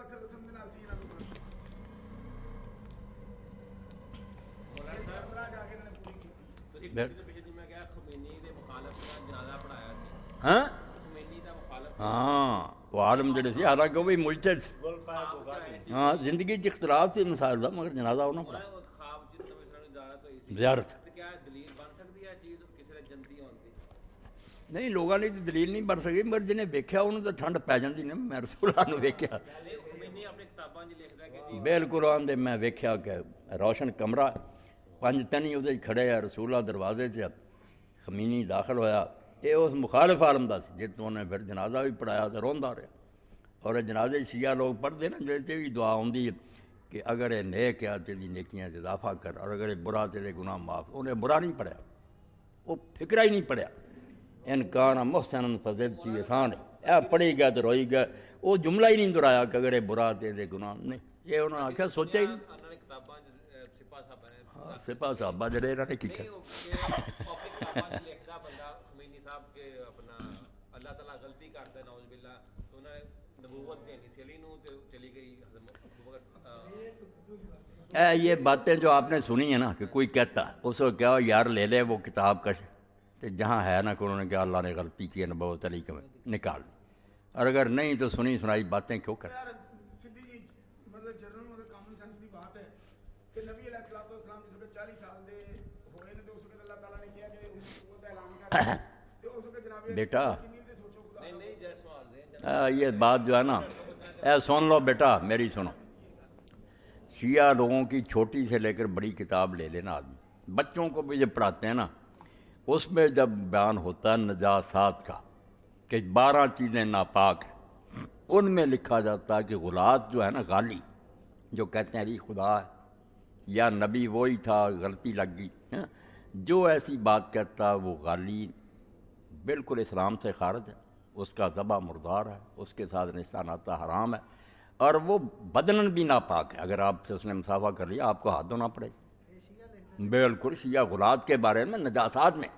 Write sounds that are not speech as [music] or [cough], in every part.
ਪਾਕ ਸੱਲਮ ਦੇ ਨਾਲ ਸੀ ਇਹਨਾਂ ਨੂੰ ਕੇ ਨੇ ਪੂਰੀ ਕੀਤੀ ਤੇ ਇੱਕ ਪਿੱਛੇ ਮੈਂ ਕਿਹਾ ਖਮੇਨੀ ਦੇ ਦਾ ਜਨਾਜ਼ਾ ਪੜਾਇਆ ਸੀ ਹਾਂ ਦਾ ਹਾਂ ਜਿਹੜੇ ਸੀ ਵੀ ਹਾਂ ਜ਼ਿੰਦਗੀ 'ਚ ਇਖਤਰਾਬ ਸੀ ਮਿਸਾਲ ਦਾ ਮਗਰ ਜਨਾਜ਼ਾ ਉਹਨਾਂ ਪੜਾ ਖਾਬ ਚ ਜ਼ਿਆਰਤ ਤੇ ਦਲੀਲ ਬਣ ਸਕਦੀ ਹੈ ਚੀਜ਼ ਕਿਸੇ ਨਹੀਂ ਲੋਕਾਂ ਲਈ ਦਲੀਲ ਨਹੀਂ ਬਣ ਸਕੀ ਮਰ ਜਿਹਨੇ ਵੇਖਿਆ ਉਹਨੂੰ ਤਾਂ ਠੰਡ ਪੈ ਜਾਂਦੀ ਨੇ ਮੈਂ ਰਸੂਲਾਂ ਨੂੰ ਵੇਖਿਆ बेल कुरान दे मैं वेख्या कि रोशन कमरा पं तीन उद खड़े आ रसूला दरवाजे च खमीनी दाखिल होया ये उस मुखालिफ आलम का जित उन्हें फिर जनाजा भी पढ़ाया तो रोंदा रहा और जनाजे शिया लोग पढ़ते ना जो भी दुआ आँदी कि अगर ये नेक आ तेरी नेकियाँ इजाफा कर और अगर ये बुरा तेरे गुनाह माफ उन्हें बुरा नहीं पढ़िया वो फिक्रा ही नहीं पढ़िया इनकान मुहसन फजेद की आसान है पढ़ेगा तो रोएगा वो जुमला ही नहीं दोहराया कि अगर बुरा तेरे गुना ने ये उन्होंने आख्या सोचा ही सिपा साहबा जड़े किया ये बातें जो आपने सुनी है ना कि कोई कहता उसको क्या यार ले ले वो किताब का तो जहाँ है ना कोरोना उन्होंने अल्लाह ने गलती की नबोत अली के निकाल और अगर नहीं तो सुनी सुनाई बातें क्यों मतलब तो कर [coughs] तो बेटा आ, ये बात जो है ना ऐ सुन लो बेटा मेरी सुनो शिया लोगों की छोटी से लेकर बड़ी किताब ले लेना आदमी बच्चों को भी जब पढ़ाते हैं ना उसमें जब बयान होता है नजासात का कि बारह चीज़ें नापाक हैं उनमें लिखा जाता है कि गुलात जो है ना गाली जो कहते हैं अरे खुदा या नबी वही था गलती लग गई है जो ऐसी बात कहता है वो गाली बिल्कुल इस्लाम से खारज है उसका ज़बा मुर्दार है उसके साथ निशानाता हराम है और वो बदनन भी नापाक है अगर आपसे उसने मुसाफा कर लिया आपको हाथ धोना पड़ेगा बेलकुर्श या गुलाब के बारे में नजासात में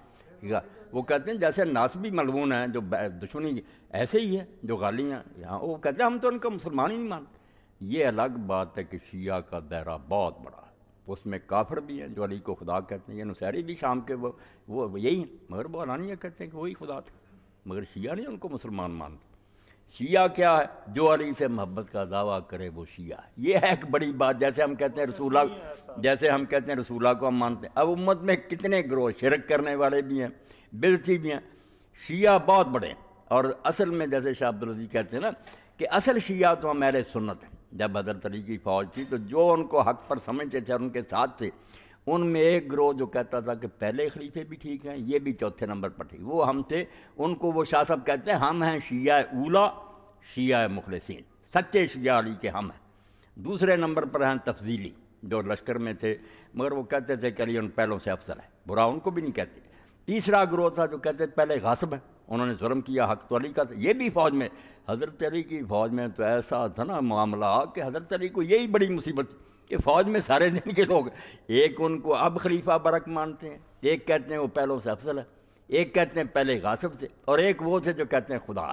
ठीक है वो कहते हैं जैसे नासबी मलबून हैं जो दुश्मनी ऐसे ही है जो गालियाँ यहाँ वो कहते हैं हम तो उनका मुसलमान ही नहीं मानते ये अलग बात है कि शिया का दायरा बहुत बड़ा है उसमें काफर भी हैं जो अली को खुदा कहते हैं ये नुसैरी भी शाम के वो वो यही हैं मगर वो अलानिया कहते हैं कि वही खुदा थे मगर शिया नहीं उनको मुसलमान मानते शिया क्या है जो अली से मोहब्बत का दावा करे वो शिया है ये है एक बड़ी बात जैसे हम कहते हैं रसूला जैसे हम कहते हैं रसूला को हम मानते हैं अब उम्मत में कितने ग्रोह शिरक करने वाले भी हैं बिरती भी हैं शिया बहुत बड़े हैं और असल में जैसे शाह अब्दुल कहते हैं ना कि असल शिया तो हमारे सुन्नत हैं जब बदर तरीकी की फौज थी तो जो उनको हक पर समझते थे उनके साथ थे उनमें एक ग्रोह जो कहता था कि पहले खलीफे भी ठीक हैं ये भी चौथे नंबर पर ठीक वो हम थे उनको वो शाह साहब कहते हैं हम हैं शिया ऊला शिया मुखलसिन सच्चे शिया अली के हम हैं दूसरे नंबर पर हैं तफजीली जो लश्कर में थे मगर वो कहते थे कि अली उन पहलों से अफसर है बुरा उनको भी नहीं कहते तीसरा ग्रोह था जो कहते थे पहले गासब है उन्होंने जुर्म किया हक तो अली का ये भी फौज में हज़रत अली की फ़ौज में तो ऐसा था ना मामला कि हज़रत अली को यही बड़ी मुसीबत थी कि फौज में सारे दिन के लोग एक उनको अब खलीफा बरक मानते हैं एक कहते हैं वो पहलों से अफसल है एक कहते हैं पहले गासिब थे और एक वो थे जो कहते हैं खुदा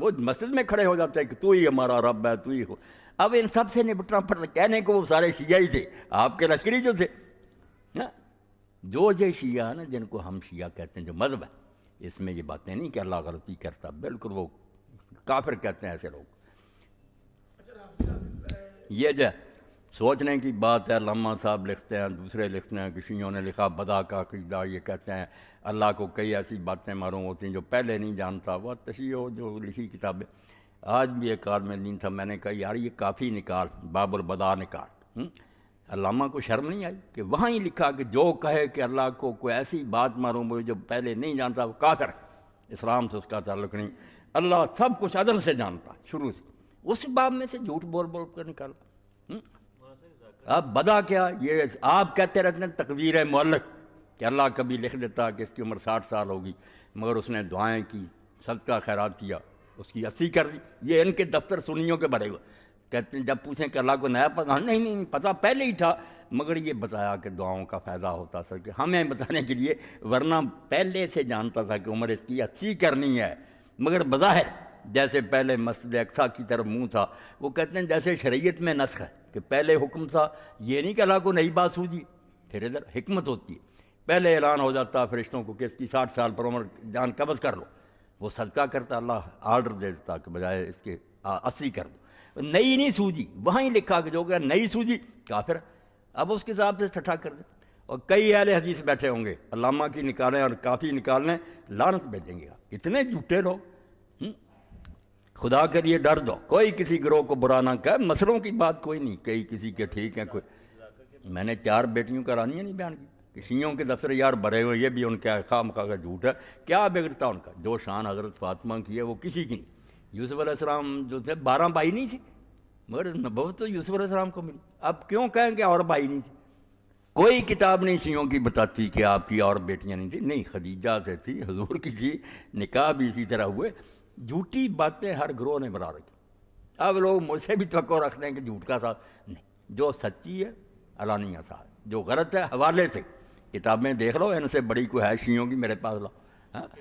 वो मस्जिद में खड़े हो जाते हैं कि तू ही हमारा रब है तू ही हो अब इन सब से निपटना पड़ता कहने को वो सारे शिया ही थे आपके लश्करी जो थे ना जो जो शिया ना जिनको हम शिया कहते हैं जो मजहब है इसमें ये बातें नहीं कि अल्लाह गलती करता बिल्कुल वो काफिर कहते हैं ऐसे लोग ये जो सोचने की बात है लम्मा साहब लिखते हैं दूसरे लिखते हैं किसी ने लिखा बदा का कदा ये कहते हैं अल्लाह को कई ऐसी बातें मारूँ होती हैं जो पहले नहीं जानता वह तशी हो जो लिखी किताबें आज भी एक कार में दिन था मैंने कहा यार ये काफ़ी निकाल बाबर बदा निकाल हम्म? अलामा को शर्म नहीं आई कि वहाँ ही लिखा कि जो कहे कि अल्लाह को कोई ऐसी बात मारूँ मुझे जो पहले नहीं जानता वो काफिर इस्लाम से उसका ताल्लुक नहीं अल्लाह सब कुछ अदल से जानता शुरू से उस बाब में से झूठ बोल बोल कर निकाला हम्म? अब बदा क्या ये आप कहते रहते हैं तकवीर मौलक कि अल्लाह कभी लिख देता कि इसकी उम्र साठ साल होगी मगर उसने दुआएं की सदका खैरा किया उसकी अस्सी कर दी ये इनके दफ्तर सुनियों के बड़े हुए कहते हैं जब पूछें कि अल्लाह को नया पता हाँ, नहीं नहीं पता पहले ही था मगर ये बताया कि दुआओं का फ़ायदा होता सर कि हमें बताने के लिए वरना पहले से जानता था कि उम्र इसकी अस्सी करनी है मगर बज़ाहिर जैसे पहले मस्जिद अक्सा की तरफ मुंह था वो कहते हैं जैसे शरीयत में नस्ख है कि पहले हुक्म था ये नहीं कि अल्लाह को नई बात सूझी फिर इधर हमत होती है पहले ऐलान हो जाता फरिश्तों को कि इसकी साठ साल पर उम्र जान कबज कर लो वो सदका करता अल्लाह आर्डर दे देता कि बजाय इसके अस्सी कर दो नई नहीं सूझी वहाँ ही लिखा कि जो गया नई सूझी काफिर अब उसके हिसाब से ठठा कर दे और कई अहले हदीस बैठे होंगे अलामा की निकालें और काफ़ी निकालें लानत भेजेंगे आप इतने झूठे लोग खुदा के लिए डर दो कोई किसी ग्रोह को बुरा ना कहे मसलों की बात कोई नहीं कई किसी के ठीक है कोई मैंने चार बेटियों का रानियाँ नहीं बयान की किसियों के दफ्तर यार भरे हुए ये भी उनके खा मखा का झूठ है क्या बिगड़ता उनका जो शान हजरत फातमा की है वो किसी की नहीं यूसुफ जो थे बारह भाई नहीं थे मगर नबूत तो यूसुफ को मिली अब क्यों कहें कि और भाई नहीं थी कोई किताब नहीं शियों की बताती कि आपकी और बेटियां नहीं थी नहीं खदीजा से थी हजूर की थी निकाह भी इसी तरह हुए झूठी बातें हर ग्रोह ने बना रखी अब लोग मुझसे भी तो रख रहे हैं कि झूठ का साथ नहीं जो सच्ची है अलानिया साहब जो गलत है हवाले से किताबें देख लो इनसे बड़ी कोई होगी मेरे पास लो हाँ